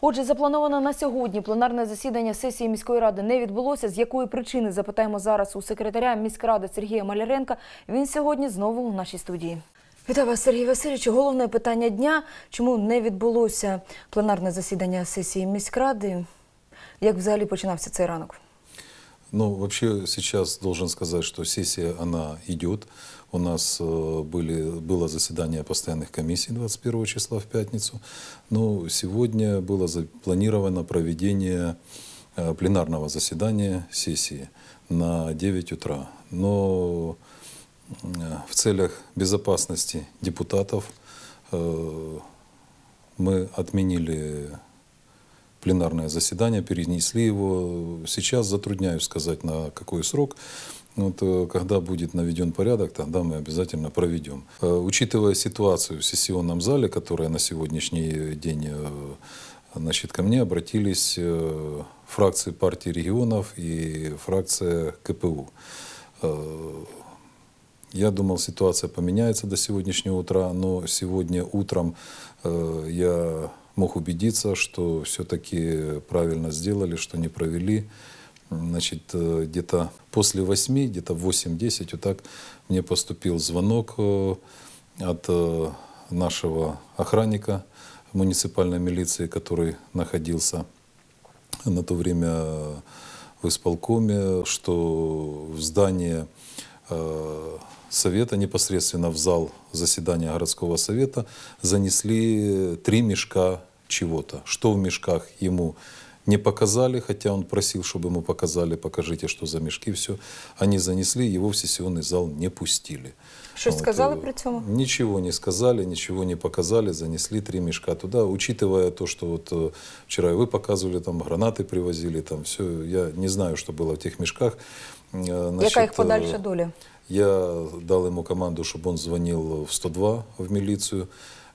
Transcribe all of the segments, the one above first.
Отже, заплановано на сьогодні пленарне засідання сесії міської ради не відбулося. З якої причини запитаємо зараз у секретаря міськради Сергія Маляренка. Він сьогодні знову у нашій студії. Вітаю вас, Сергій Васильович. Головне питання дня: чому не відбулося пленарне засідання сесії міськради? Як взагалі починався цей ранок? Ну, вообще сейчас должен сказать, что сессия, она идет. У нас э, были, было заседание постоянных комиссий 21 числа в пятницу. Но сегодня было запланировано проведение э, пленарного заседания сессии на 9 утра. Но э, в целях безопасности депутатов мы отменили пленарное заседание, перенесли его. Сейчас затрудняюсь сказать, на какой срок. Вот, э, когда будет наведен порядок, тогда мы обязательно проведем. Э, учитывая ситуацию в сессионном зале, которая на сегодняшний день э, значит, ко мне обратились фракции партии регионов и фракция КПУ. Я думал, ситуация поменяется до сегодняшнего утра, но сегодня утром я мог убедиться, что все-таки правильно сделали, что не провели. Значит, э, где-то после 8, где-то в 8-10, вот так мне поступил звонок э, от э, нашего охранника муниципальной милиции, который находился на то время в исполкоме, что в здании Э, совета, непосредственно в зал заседания городского совета, занесли три мешка чего-то. Что в мешках ему не показали, хотя он просил, чтобы ему показали, покажите, что за мешки, все. Они занесли, его в сессионный зал не пустили. Что вот. сказали э, при цьому? Ничего не сказали, ничего не показали, занесли три мешка туда. Учитывая то, что вот э, вчера вы показывали, там гранаты привозили, там все, я не знаю, что было в тех мешках. Э, значит, Яка їх подальша доля? Я дал ему команду, чтобы он звонил в 102 в милицию.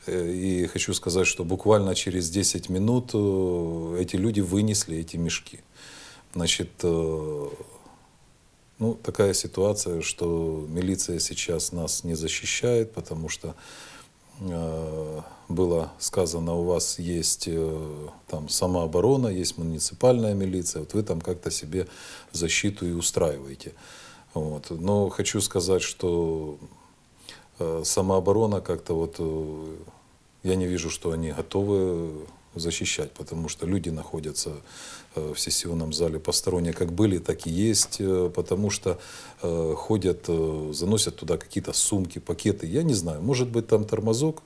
Э, и хочу сказать, что буквально через 10 минут э, эти люди вынесли эти мешки. Значит, э, ну, такая ситуация, что милиция сейчас нас не защищает, потому что было сказано, у вас есть там самооборона, есть муниципальная милиция, вот вы там как-то себе защиту и устраиваете. Вот. Но хочу сказать, что Э, самооборона как-то вот, э, я не вижу, что они готовы защищать, потому что люди находятся э, в сессионном зале посторонние, как были, так и есть, потому что ходят, заносят туда какие-то сумки, пакеты, я не знаю, может быть там тормозок,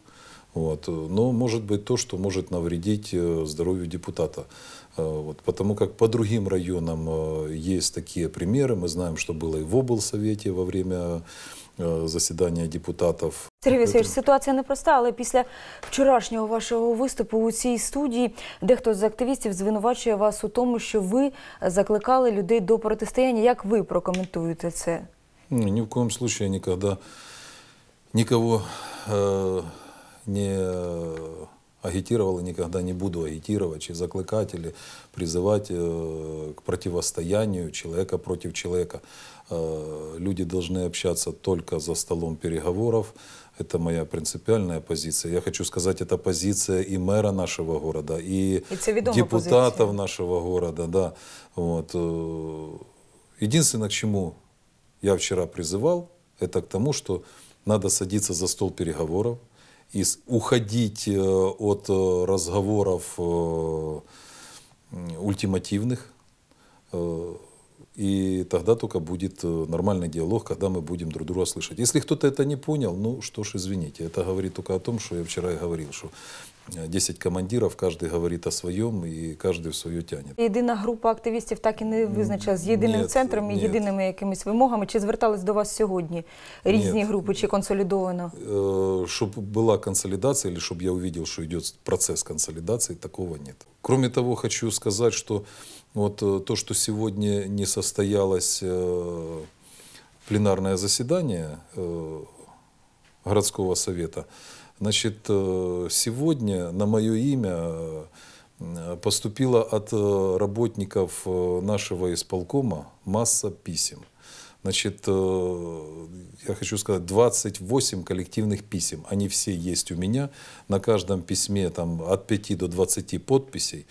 вот. Но может быть то, что может навредить здоровью депутата. Вот. Потому как по другим районам есть такие примеры. Мы знаем, что было и в облсовете во время Е, засідання депутатів. Сергій Васильович, ситуація непроста, але після вчорашнього вашого виступу у цій студії дехто з активістів звинувачує вас у тому, що ви закликали людей до протистояння. Як ви прокоментуєте це? Ні, в коем случае ніколи нікого е, не агитировал и никогда не буду агитировать, и закликать или призывать э, к противостоянию человека против человека. Э, люди должны общаться только за столом переговоров. Это моя принципиальная позиция. Я хочу сказать, это позиция и мэра нашего города, и, и депутатов позиция. нашего города. Да. Вот. Э, единственное, к чему я вчера призывал, это к тому, что надо садиться за стол переговоров, и уходить э, от э, разговоров э, ультимативных, И тогда только будет э, нормальный диалог, когда мы будем друг друга слышать. Если кто-то это не понял, ну что ж, извините. Это говорит только о том, что я вчера и говорил, что 10 э, командиров, каждый говорит о своем, и каждый в свое тянет. Єдина група активістів так і не визначилась з єдиним Нет, центром і нет. єдиними якимись вимогами. Чи звертались до вас сьогодні різні Нет. групи, чи консолідовано? Э, е, Чтобы была консолидация, или чтобы я увидел, что идет процесс консолидации, такого нет. Кроме того, хочу сказать, что Вот э, то, что сегодня не состоялось э, пленарное заседание э, городского совета, значит, сегодня на мое имя поступило от работников нашего исполкома масса писем. Значит, я хочу сказать, 28 коллективных писем. Они все есть у меня. На каждом письме там, от 5 до 20 подписей.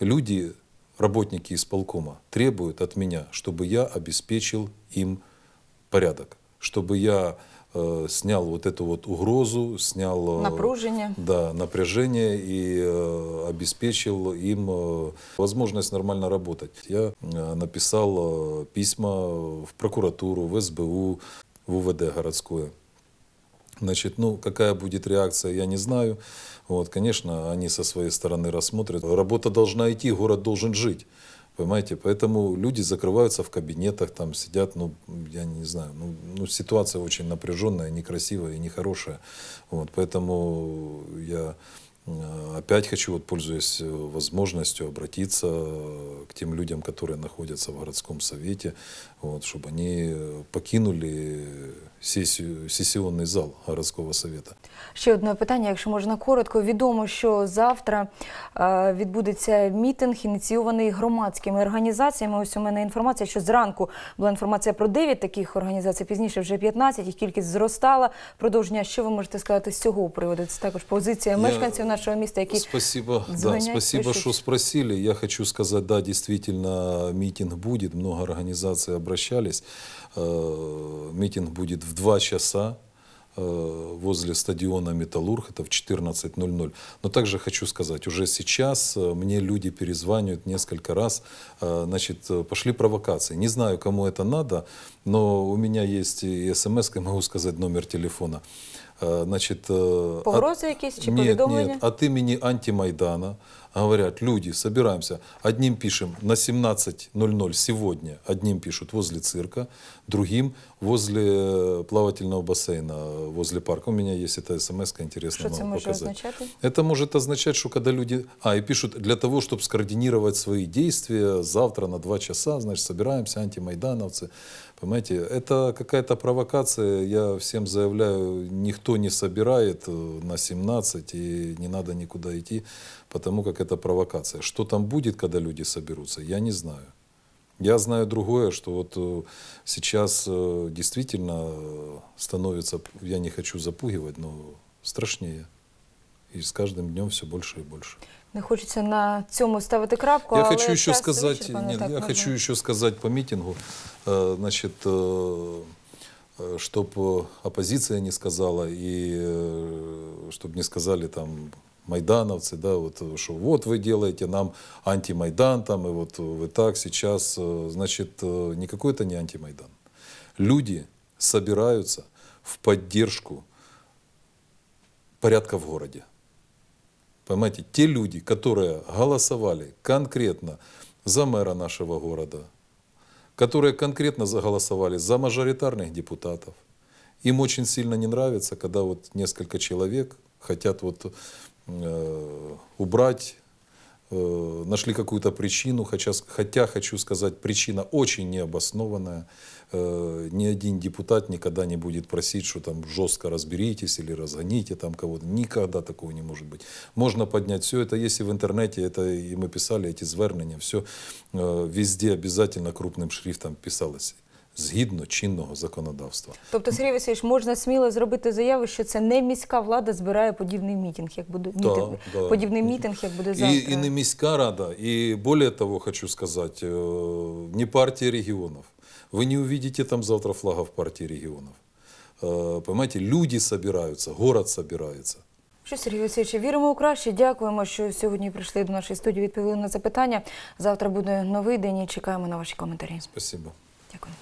Люди работники исполкома требуют от меня, чтобы я обеспечил им порядок, чтобы я э, снял вот эту вот угрозу, снял э, напряжение, да, напряжение и э, обеспечил им э, возможность нормально работать. Я э, написал э, письма в прокуратуру, в СБУ, в УВД городское. Значит, ну, какая будет реакция, я не знаю. Вот, конечно, они со своей стороны рассмотрят. Работа должна идти, город должен жить. Понимаете, поэтому люди закрываются в кабинетах, там сидят, ну, я не знаю, ну, ну ситуация очень напряженная, некрасивая и нехорошая. Вот, поэтому я э, опять хочу, вот, пользуясь э, возможностью, обратиться э, к тем людям, которые находятся в городском совете, вот, чтобы они покинули сесію, сесійний зал городського совета. Ще одне питання, якщо можна коротко, відомо, що завтра е, відбудеться мітинг, ініційований громадськими організаціями. Ось у мене інформація, що зранку була інформація про 9 таких організацій, пізніше вже 15, їх кількість зростала. Продовження, що ви можете сказати з цього приводу? Це також позиція мешканців нашого міста, які спасибо, да, спасибо, що спросили. Я хочу сказати, да, дійсно, мітинг буде, много організацій обращались. Е, мітинг буде в 2 часа э, возле стадиона «Металлург», это в 14.00. Но также хочу сказать, уже сейчас э, мне люди перезванивают несколько раз, э, значит, пошли провокации. Не знаю, кому это надо, но у меня есть и смс, я могу сказать номер телефона. Значит, Погрози от... якісь чи типа Нет, нет, от имени антимайдана, а говорят, люди, собираемся. Одним пишем на 17.00 сегодня, одним пишут возле цирка, другим возле э, плавательного бассейна, возле парка. У меня есть эта смс интересно что вам это показать. Означать? Это может означать, что когда люди... А, и пишут, для того, чтобы скоординировать свои действия, завтра на два часа, значит, собираемся, антимайдановцы. Понимаете, это какая-то провокация, я всем заявляю, никто не собирает э, на 17, и не надо никуда идти, потому как это это провокация. Что там будет, когда люди соберутся, я не знаю. Я знаю другое, что вот э, сейчас э, действительно э, становится, я не хочу запугивать, но страшнее. и с каждым днем все больше и больше. Не хочется на цьому ставить крапку. Я але хочу ще сказати, ні, я можна. хочу еще сказать по митингу, значит, чтобы оппозиция не сказала, и чтобы не сказали там майдановцы, да, вот, э, что вот вы делаете нам антимайдан, там, и вот вы так сейчас, э, значит, э, никакой это не антимайдан. Люди собираются в поддержку порядка в городе. Понимаете, те люди, которые голосовали конкретно за мэра нашего города, которые конкретно заголосовали за мажоритарных депутатов, им очень сильно не нравится, когда вот несколько человек хотят вот Э, убрать, э, нашли какую-то причину, хотя, хотя, хочу сказать, причина очень необоснованная. Э, ни один депутат никогда не будет просить, что там жестко разберитесь или разгоните там кого-то. Никогда такого не может быть. Можно поднять все это, если в интернете, это и мы писали, эти звернения, все везде обязательно крупным шрифтом писалось. згідно чинного законодавства. Тобто, Сергій Васильович, можна сміло зробити заяву, що це не міська влада збирає подібний мітинг, як буде да, мітинг, да. подібний мітинг, як буде завтра. І, і не міська рада, і більше того, хочу сказати, е, не партія регіонів. Вы не увидите там завтра флага в партії регіонів. Е, понимаете, люди собираются, город собирается. Що Сергій Васильович, віримо у краще. Дякуємо, що сьогодні прийшли до нашої студії. Відповіли на запитання. Завтра буде новий день. і Чекаємо на ваші коментарі. Спасибо. Дякую.